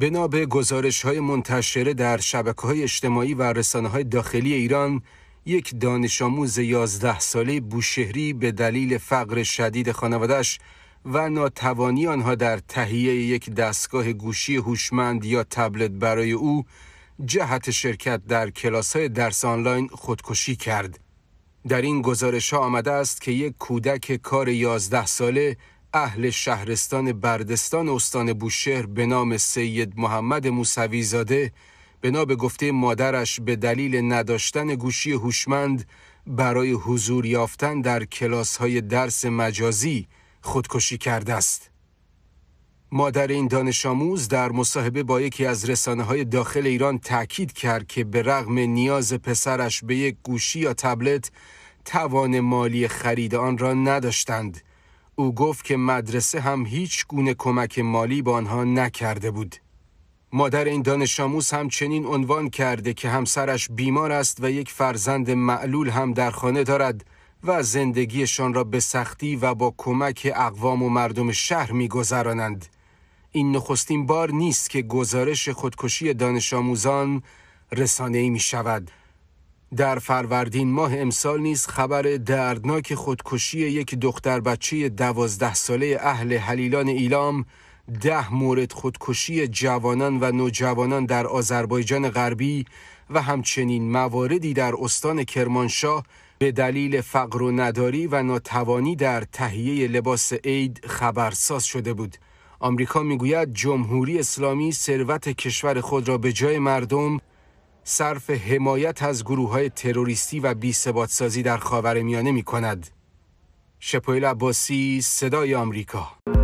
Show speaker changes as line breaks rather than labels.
بنا به گزارش های منتشره در شبکه های اجتماعی و رسانه های داخلی ایران یک دانش آموز 11 ساله بوشهری به دلیل فقر شدید خانوادش و ناتوانی آنها در تهیه یک دستگاه گوشی هوشمند یا تبلت برای او جهت شرکت در کلاس های درس آنلاین خودکشی کرد. در این گزارش ها آمده است که یک کودک کار 11 ساله اهل شهرستان بردستان استان بوشهر به نام سید محمد موسوی زاده بنا به گفته مادرش به دلیل نداشتن گوشی هوشمند برای حضور یافتن در کلاس های درس مجازی خودکشی کرده است. مادر این دانش آموز در مصاحبه با یکی از رسانه های داخل ایران تاکید کرد که به رغم نیاز پسرش به یک گوشی یا تبلت توان مالی خرید آن را نداشتند او گفت که مدرسه هم هیچ گونه کمک مالی به آنها نکرده بود. مادر این دانش آموز هم چنین عنوان کرده که همسرش بیمار است و یک فرزند معلول هم در خانه دارد و زندگیشان را به سختی و با کمک اقوام و مردم شهر گذرانند این نخستین بار نیست که گزارش خودکشی دانش آموزان ای می شود. در فروردین ماه امسال نیز خبر دردناک خودکشی یک دختر بچه دوازده ساله اهل حلیلان ایلام ده مورد خودکشی جوانان و نوجوانان در آذربایجان غربی و همچنین مواردی در استان کرمانشاه به دلیل فقر و نداری و ناتوانی در تهیه لباس عید خبرساز شده بود. آمریکا میگوید جمهوری اسلامی ثروت کشور خود را به جای مردم صرف حمایت از گروه های تروریستی و بی سازی در خاورمیانه می کند. شپایل عباسی صدای آمریکا